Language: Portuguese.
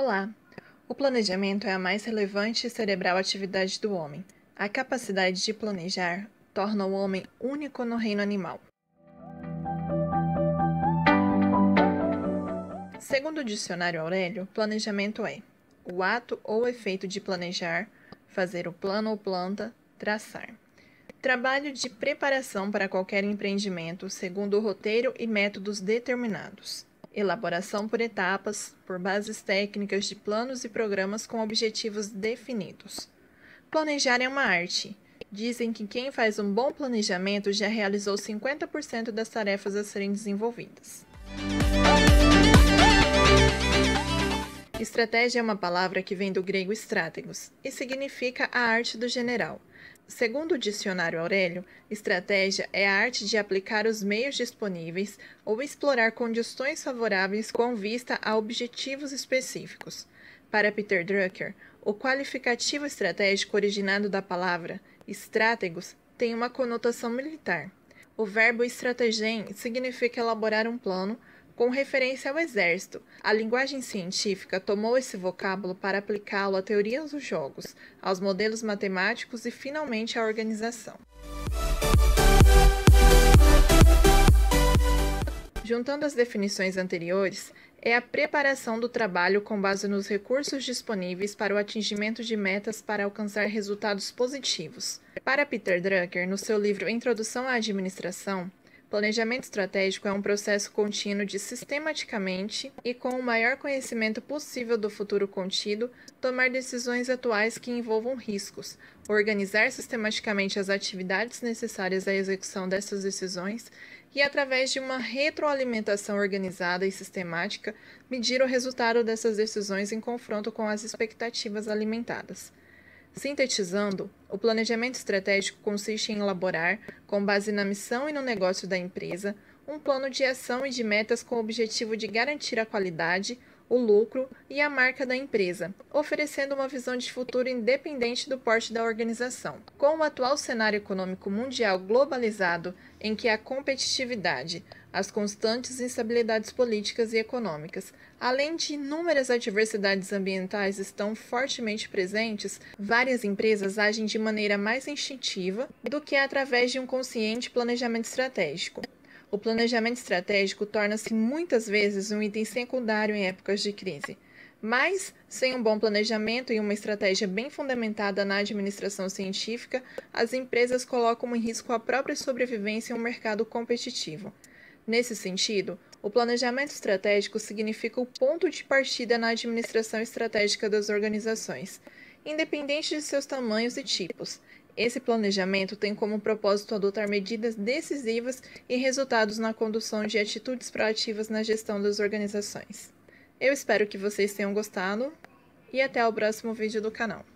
Olá! O planejamento é a mais relevante e cerebral atividade do homem. A capacidade de planejar torna o homem único no reino animal. Segundo o dicionário Aurélio, planejamento é o ato ou efeito de planejar, fazer o plano ou planta, traçar. Trabalho de preparação para qualquer empreendimento segundo o roteiro e métodos determinados elaboração por etapas, por bases técnicas de planos e programas com objetivos definidos. Planejar é uma arte. Dizem que quem faz um bom planejamento já realizou 50% das tarefas a serem desenvolvidas. Estratégia é uma palavra que vem do grego strategos e significa a arte do general. Segundo o dicionário Aurélio, estratégia é a arte de aplicar os meios disponíveis ou explorar condições favoráveis com vista a objetivos específicos. Para Peter Drucker, o qualificativo estratégico originado da palavra strategos tem uma conotação militar. O verbo estrategem significa elaborar um plano com referência ao exército. A linguagem científica tomou esse vocábulo para aplicá-lo à teoria dos jogos, aos modelos matemáticos e finalmente à organização. Juntando as definições anteriores, é a preparação do trabalho com base nos recursos disponíveis para o atingimento de metas para alcançar resultados positivos. Para Peter Drucker, no seu livro Introdução à Administração, Planejamento estratégico é um processo contínuo de sistematicamente e com o maior conhecimento possível do futuro contido, tomar decisões atuais que envolvam riscos, organizar sistematicamente as atividades necessárias à execução dessas decisões e, através de uma retroalimentação organizada e sistemática, medir o resultado dessas decisões em confronto com as expectativas alimentadas. Sintetizando, o planejamento estratégico consiste em elaborar, com base na missão e no negócio da empresa, um plano de ação e de metas com o objetivo de garantir a qualidade, o lucro e a marca da empresa, oferecendo uma visão de futuro independente do porte da organização. Com o atual cenário econômico mundial globalizado, em que a competitividade, as constantes instabilidades políticas e econômicas, além de inúmeras adversidades ambientais estão fortemente presentes, várias empresas agem de maneira mais instintiva do que através de um consciente planejamento estratégico. O planejamento estratégico torna-se muitas vezes um item secundário em épocas de crise. Mas, sem um bom planejamento e uma estratégia bem fundamentada na administração científica, as empresas colocam em risco a própria sobrevivência em um mercado competitivo. Nesse sentido, o planejamento estratégico significa o ponto de partida na administração estratégica das organizações, independente de seus tamanhos e tipos. Esse planejamento tem como propósito adotar medidas decisivas e resultados na condução de atitudes proativas na gestão das organizações. Eu espero que vocês tenham gostado e até o próximo vídeo do canal.